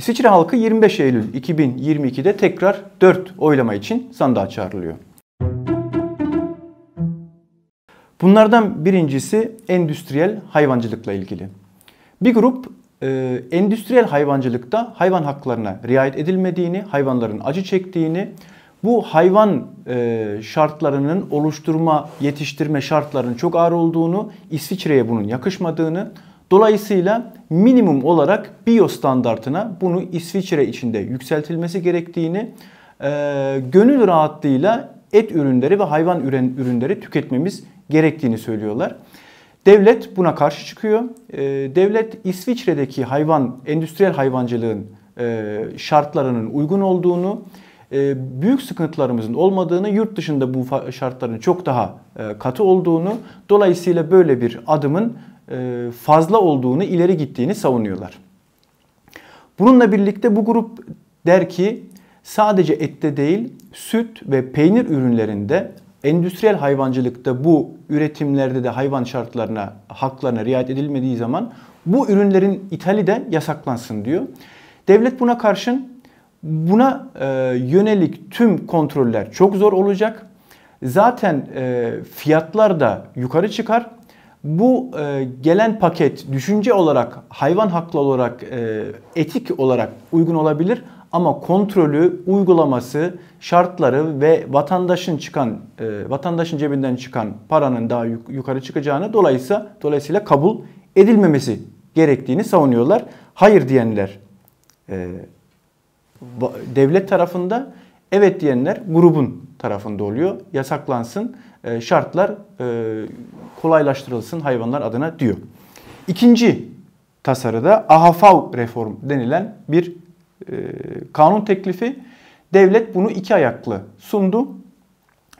İsviçre halkı 25 Eylül 2022'de tekrar 4 oylama için sandığa çağrılıyor. Bunlardan birincisi endüstriyel hayvancılıkla ilgili. Bir grup e, endüstriyel hayvancılıkta hayvan haklarına riayet edilmediğini, hayvanların acı çektiğini, bu hayvan e, şartlarının oluşturma, yetiştirme şartlarının çok ağır olduğunu, İsviçre'ye bunun yakışmadığını, Dolayısıyla minimum olarak biyo standartına bunu İsviçre içinde yükseltilmesi gerektiğini e, gönül rahatlığıyla et ürünleri ve hayvan ürünleri tüketmemiz gerektiğini söylüyorlar. Devlet buna karşı çıkıyor. E, devlet İsviçre'deki hayvan, endüstriyel hayvancılığın e, şartlarının uygun olduğunu, e, büyük sıkıntılarımızın olmadığını, yurt dışında bu şartların çok daha e, katı olduğunu, dolayısıyla böyle bir adımın e, fazla olduğunu, ileri gittiğini savunuyorlar. Bununla birlikte bu grup der ki sadece ette değil süt ve peynir ürünlerinde endüstriyel hayvancılıkta bu üretimlerde de hayvan şartlarına, haklarına riayet edilmediği zaman bu ürünlerin ithali de yasaklansın diyor. Devlet buna karşın buna e, yönelik tüm kontroller çok zor olacak. Zaten e, fiyatlar da yukarı çıkar bu e, gelen paket düşünce olarak, hayvan haklı olarak, e, etik olarak uygun olabilir ama kontrolü, uygulaması, şartları ve vatandaşın çıkan e, vatandaşın cebinden çıkan paranın daha yuk yukarı çıkacağını dolayısıyla dolayısıyla kabul edilmemesi gerektiğini savunuyorlar. Hayır diyenler e, devlet tarafında Evet diyenler grubun tarafında oluyor. Yasaklansın, e, şartlar e, kolaylaştırılsın hayvanlar adına diyor. İkinci tasarıda AHFAV reform denilen bir e, kanun teklifi. Devlet bunu iki ayaklı sundu.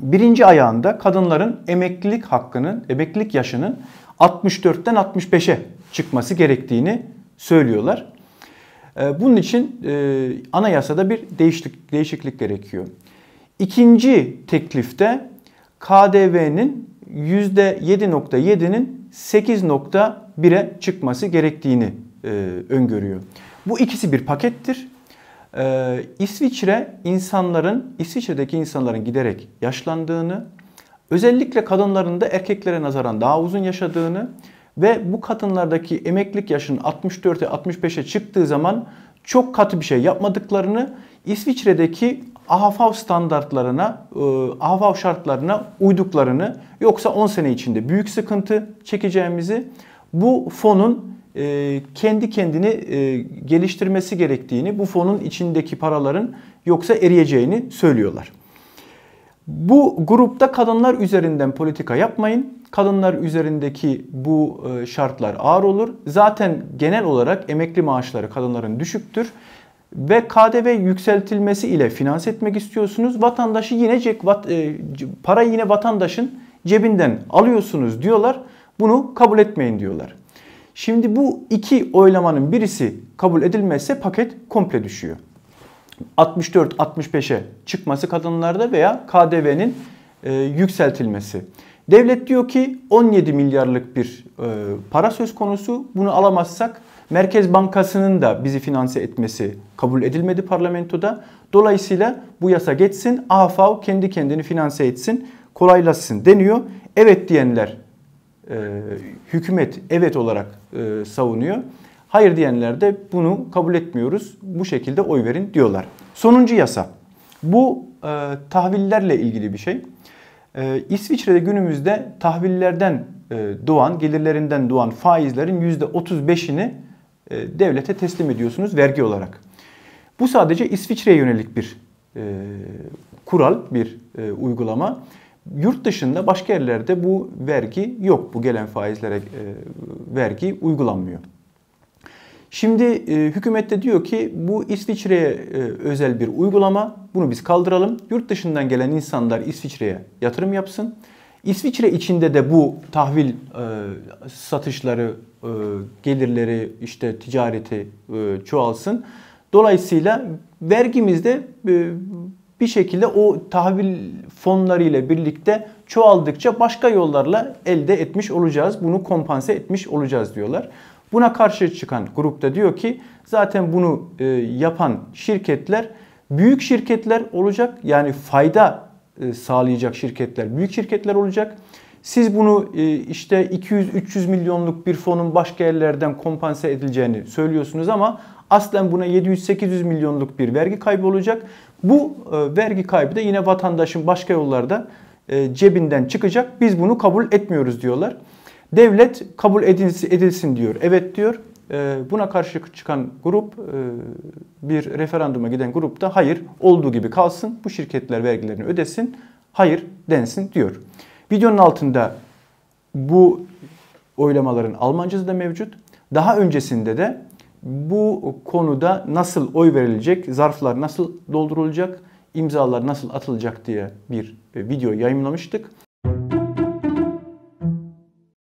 Birinci ayağında kadınların emeklilik hakkının, emeklilik yaşının 64'ten 65'e çıkması gerektiğini söylüyorlar. Ee, bunun için e, anayasada bir değişiklik, değişiklik gerekiyor. İkinci teklifte KDV'nin %7.7'nin 8.1'e çıkması gerektiğini e, öngörüyor. Bu ikisi bir pakettir. Ee, İsviçre insanların, İsviçre'deki insanların giderek yaşlandığını, özellikle kadınların da erkeklere nazaran daha uzun yaşadığını ve bu kadınlardaki emeklilik yaşının 64'e 65'e çıktığı zaman çok katı bir şey yapmadıklarını İsviçre'deki AHV standartlarına, e, AHV şartlarına uyduklarını yoksa 10 sene içinde büyük sıkıntı çekeceğimizi bu fonun e, kendi kendini e, geliştirmesi gerektiğini, bu fonun içindeki paraların yoksa eriyeceğini söylüyorlar. Bu grupta kadınlar üzerinden politika yapmayın. Kadınlar üzerindeki bu e, şartlar ağır olur. Zaten genel olarak emekli maaşları kadınların düşüktür ve KDV yükseltilmesi ile finanse etmek istiyorsunuz. Vatandaşı yine cek, e, para yine vatandaşın cebinden alıyorsunuz diyorlar. Bunu kabul etmeyin diyorlar. Şimdi bu iki oylamanın birisi kabul edilmezse paket komple düşüyor. 64-65'e çıkması kadınlarda veya KDV'nin e, yükseltilmesi. Devlet diyor ki 17 milyarlık bir e, para söz konusu. Bunu alamazsak Merkez Bankası'nın da bizi finanse etmesi kabul edilmedi parlamentoda. Dolayısıyla bu yasa geçsin, AFAV kendi kendini finanse etsin, kolaylaşsın deniyor. Evet diyenler e, hükümet evet olarak e, savunuyor. Hayır diyenler de bunu kabul etmiyoruz. Bu şekilde oy verin diyorlar. Sonuncu yasa. Bu e, tahvillerle ilgili bir şey. E, İsviçre'de günümüzde tahvillerden e, doğan, gelirlerinden doğan faizlerin %35'ini e, devlete teslim ediyorsunuz vergi olarak. Bu sadece İsviçre'ye yönelik bir e, kural, bir e, uygulama. Yurt dışında başka yerlerde bu vergi yok. Bu gelen faizlere e, vergi uygulanmıyor. Şimdi e, hükümet de diyor ki bu İsviçre'ye e, özel bir uygulama. Bunu biz kaldıralım. Yurt dışından gelen insanlar İsviçre'ye yatırım yapsın. İsviçre içinde de bu tahvil e, satışları, e, gelirleri, işte ticareti e, çoğalsın. Dolayısıyla vergimizde e, bir şekilde o tahvil fonları ile birlikte çoğaldıkça başka yollarla elde etmiş olacağız. Bunu kompanse etmiş olacağız diyorlar. Buna karşı çıkan grupta diyor ki zaten bunu e, yapan şirketler büyük şirketler olacak. Yani fayda e, sağlayacak şirketler büyük şirketler olacak. Siz bunu e, işte 200-300 milyonluk bir fonun başka yerlerden kompanse edileceğini söylüyorsunuz ama aslen buna 700-800 milyonluk bir vergi kaybı olacak. Bu e, vergi kaybı da yine vatandaşın başka yollarda e, cebinden çıkacak. Biz bunu kabul etmiyoruz diyorlar. Devlet kabul edilsin, edilsin diyor. Evet diyor. Ee, buna karşı çıkan grup e, bir referanduma giden grupta hayır olduğu gibi kalsın bu şirketler vergilerini ödesin hayır densin diyor. Videonun altında bu oylamaların Almancası da mevcut. Daha öncesinde de bu konuda nasıl oy verilecek, zarflar nasıl doldurulacak, imzalar nasıl atılacak diye bir e, video yayınlamıştık.